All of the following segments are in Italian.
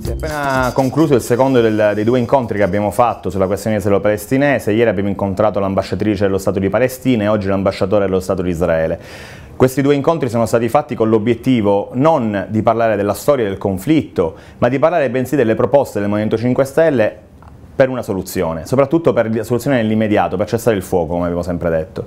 Si è appena concluso il secondo del, dei due incontri che abbiamo fatto sulla questione israelo-palestinese. Ieri abbiamo incontrato l'ambasciatrice dello Stato di Palestina e oggi l'ambasciatore dello Stato di Israele. Questi due incontri sono stati fatti con l'obiettivo non di parlare della storia del conflitto, ma di parlare bensì delle proposte del Movimento 5 Stelle per una soluzione, soprattutto per la soluzione nell'immediato, per cessare il fuoco, come abbiamo sempre detto.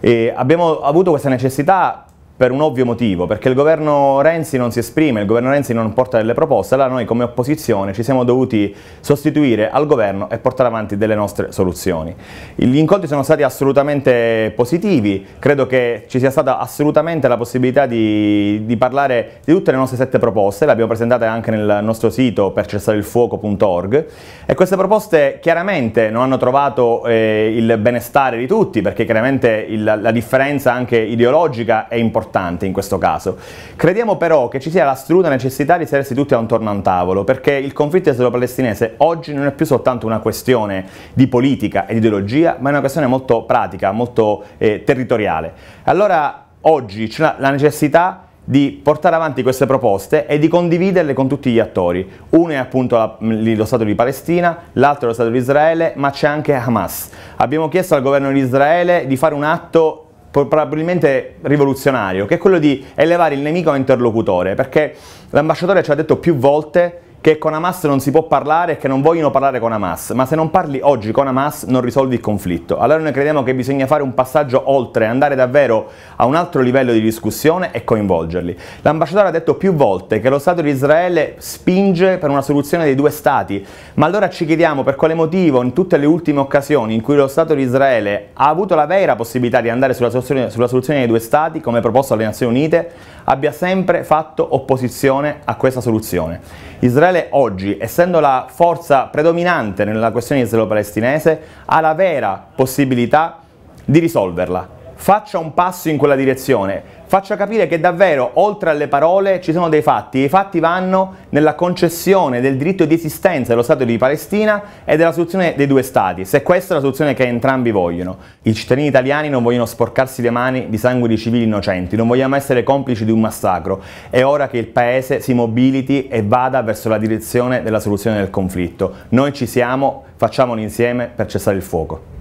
E abbiamo avuto questa necessità per un ovvio motivo, perché il governo Renzi non si esprime, il governo Renzi non porta delle proposte, allora noi come opposizione ci siamo dovuti sostituire al governo e portare avanti delle nostre soluzioni. Gli incontri sono stati assolutamente positivi, credo che ci sia stata assolutamente la possibilità di, di parlare di tutte le nostre sette proposte, le abbiamo presentate anche nel nostro sito per cessareilfuoco.org e queste proposte chiaramente non hanno trovato eh, il benestare di tutti, perché chiaramente il, la differenza anche ideologica è importante importante in questo caso. Crediamo però che ci sia l'assoluta necessità di sedersi tutti attorno a un tavolo, perché il conflitto israelo-palestinese oggi non è più soltanto una questione di politica e di ideologia, ma è una questione molto pratica, molto eh, territoriale. Allora oggi c'è la necessità di portare avanti queste proposte e di condividerle con tutti gli attori. Uno è appunto la, lo Stato di Palestina, l'altro è lo Stato di Israele, ma c'è anche Hamas. Abbiamo chiesto al governo di Israele di fare un atto probabilmente rivoluzionario, che è quello di elevare il nemico a interlocutore, perché l'ambasciatore ci ha detto più volte che con Hamas non si può parlare e che non vogliono parlare con Hamas, ma se non parli oggi con Hamas non risolvi il conflitto. Allora noi crediamo che bisogna fare un passaggio oltre, andare davvero a un altro livello di discussione e coinvolgerli. L'ambasciatore ha detto più volte che lo Stato di Israele spinge per una soluzione dei due Stati, ma allora ci chiediamo per quale motivo in tutte le ultime occasioni in cui lo Stato di Israele ha avuto la vera possibilità di andare sulla soluzione, sulla soluzione dei due Stati, come proposto dalle Nazioni Unite, abbia sempre fatto opposizione a questa soluzione. Israele Israele oggi, essendo la forza predominante nella questione israelo-palestinese, ha la vera possibilità di risolverla faccia un passo in quella direzione, faccia capire che davvero oltre alle parole ci sono dei fatti, i fatti vanno nella concessione del diritto di esistenza dello Stato di Palestina e della soluzione dei due Stati, se questa è la soluzione che entrambi vogliono. I cittadini italiani non vogliono sporcarsi le mani di sangue di civili innocenti, non vogliamo essere complici di un massacro, è ora che il Paese si mobiliti e vada verso la direzione della soluzione del conflitto. Noi ci siamo, facciamolo insieme per cessare il fuoco.